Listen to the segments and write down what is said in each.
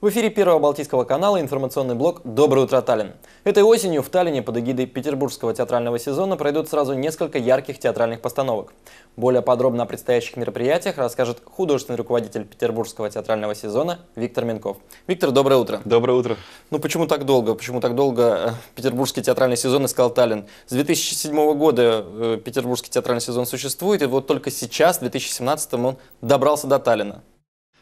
В эфире Первого Балтийского канала информационный блок «Доброе утро, Таллин». Этой осенью в Таллине под эгидой Петербургского театрального сезона пройдут сразу несколько ярких театральных постановок. Более подробно о предстоящих мероприятиях расскажет художественный руководитель Петербургского театрального сезона Виктор Минков. Виктор, доброе утро. Доброе утро. Ну почему так долго? Почему так долго э, Петербургский театральный сезон искал Таллин? С 2007 года э, Петербургский театральный сезон существует, и вот только сейчас, в 2017, он добрался до Таллина.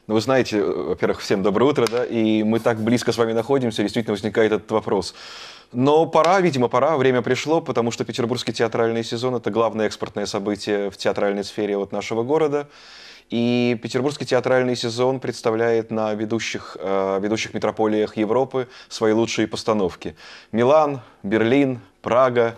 Но ну, вы знаете, во-первых, всем доброе утро, да, и мы так близко с вами находимся, действительно возникает этот вопрос. Но пора, видимо, пора, время пришло, потому что петербургский театральный сезон – это главное экспортное событие в театральной сфере вот нашего города. И петербургский театральный сезон представляет на ведущих, э, ведущих метрополиях Европы свои лучшие постановки. Милан, Берлин, Прага,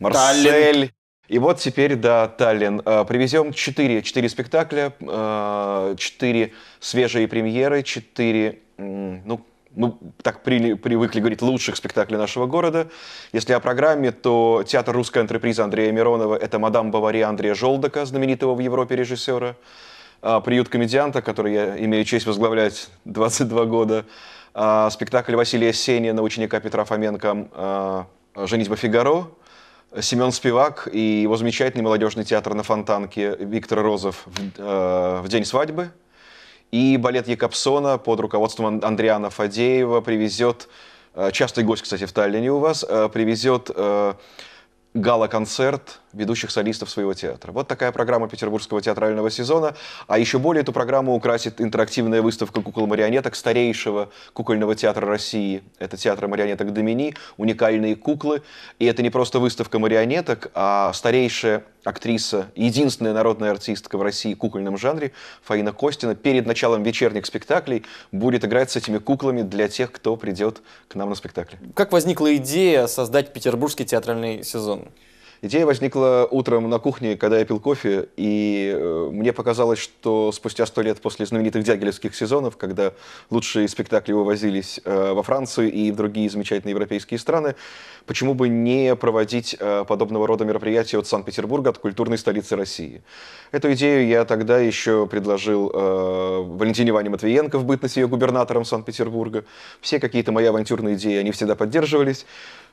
Марсель, Таллин. И вот теперь, да, Таллин. Э, привезем 4, 4 спектакля, 4 э, свежие премьеры, 4, ну, ну, так при, привыкли говорить, лучших спектаклей нашего города. Если о программе, то театр «Русская антреприза» Андрея Миронова – это «Мадам Бавари» Андрея Жолдака, знаменитого в Европе режиссера. А, «Приют комедианта», который я имею честь возглавлять 22 года. А, спектакль Василия Сенина, ученика Петра Фоменко а, «Женитьба Фигаро». Семен Спивак и его замечательный молодежный театр на Фонтанке Виктор Розов в, э, в день свадьбы. И балет Якобсона под руководством Андриана Фадеева привезет, э, частый гость, кстати, в Таллине у вас, э, привезет гала-концерт ведущих солистов своего театра. Вот такая программа Петербургского театрального сезона. А еще более эту программу украсит интерактивная выставка кукол-марионеток старейшего кукольного театра России. Это театр марионеток Домини, уникальные куклы. И это не просто выставка марионеток, а старейшая актриса, единственная народная артистка в России в кукольном жанре Фаина Костина перед началом вечерних спектаклей будет играть с этими куклами для тех, кто придет к нам на спектакль. Как возникла идея создать петербургский театральный сезон? Идея возникла утром на кухне, когда я пил кофе, и э, мне показалось, что спустя сто лет после знаменитых дягелевских сезонов, когда лучшие спектакли вывозились э, во Францию и в другие замечательные европейские страны, почему бы не проводить э, подобного рода мероприятия от Санкт-Петербурга, от культурной столицы России. Эту идею я тогда еще предложил Валентине Ване Матвиенко в бытность ее губернатором Санкт-Петербурга. Все какие-то мои авантюрные идеи, они всегда поддерживались.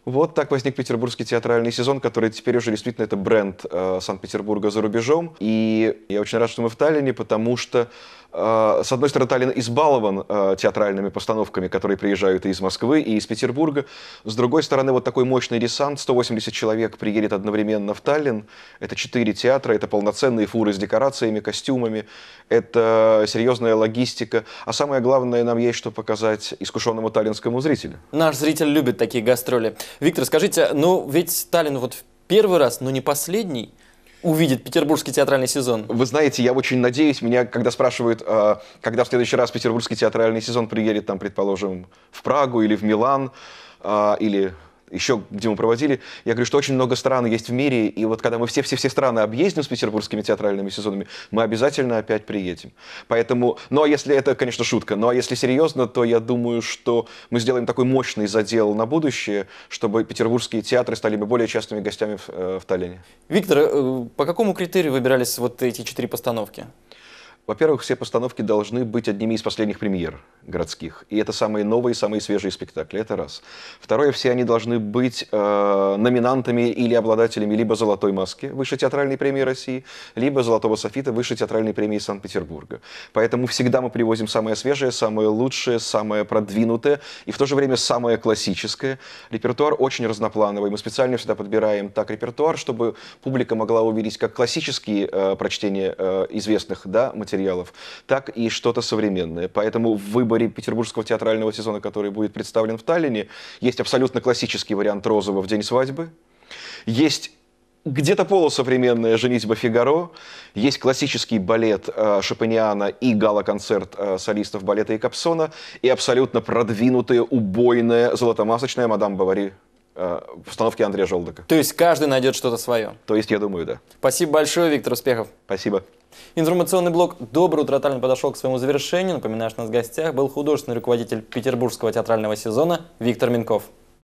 Вот так возник петербургский театральный сезон, который теперь уже действительно это бренд э, Санкт-Петербурга за рубежом. И я очень рад, что мы в Таллине, потому что Э, с одной стороны, Таллин избалован э, театральными постановками, которые приезжают и из Москвы, и из Петербурга. С другой стороны, вот такой мощный десант, 180 человек приедет одновременно в Таллин. Это четыре театра, это полноценные фуры с декорациями, костюмами, это серьезная логистика. А самое главное, нам есть что показать искушенному таллинскому зрителю. Наш зритель любит такие гастроли. Виктор, скажите, ну ведь Таллин вот первый раз, но не последний – увидит петербургский театральный сезон? Вы знаете, я очень надеюсь, меня когда спрашивают, э, когда в следующий раз петербургский театральный сезон приедет, там, предположим, в Прагу или в Милан, э, или еще где мы проводили, я говорю, что очень много стран есть в мире, и вот когда мы все-все-все страны объездим с петербургскими театральными сезонами, мы обязательно опять приедем. Поэтому, ну а если это, конечно, шутка, но ну, а если серьезно, то я думаю, что мы сделаем такой мощный задел на будущее, чтобы петербургские театры стали бы более частыми гостями в, э, в Таллине. Виктор, э, по какому критерию выбирались вот эти четыре постановки? Во-первых, все постановки должны быть одними из последних премьер городских. И это самые новые, самые свежие спектакли. Это раз. Второе, все они должны быть э, номинантами или обладателями либо «Золотой маски» Высшей театральной премии России, либо «Золотого софита» Высшей театральной премии Санкт-Петербурга. Поэтому всегда мы привозим самое свежее, самое лучшее, самое продвинутое и в то же время самое классическое. Репертуар очень разноплановый. Мы специально всегда подбираем так репертуар, чтобы публика могла увидеть как классические э, прочтения э, известных да, материалов, материалов, так и что-то современное. Поэтому в выборе петербургского театрального сезона, который будет представлен в Таллине, есть абсолютно классический вариант Розова в день свадьбы, есть где-то полусовременная «Женитьба Фигаро», есть классический балет э, Шопениана и гала-концерт э, солистов балета и Капсона, и абсолютно продвинутая, убойная, золотомасочная «Мадам Бавари» э, в установке Андрея Желдока. То есть каждый найдет что-то свое? То есть, я думаю, да. Спасибо большое, Виктор Успехов. Спасибо. Информационный блок «Доброе утро» Таллин подошел к своему завершению. Напоминаю, что у нас в гостях был художественный руководитель петербургского театрального сезона Виктор Минков.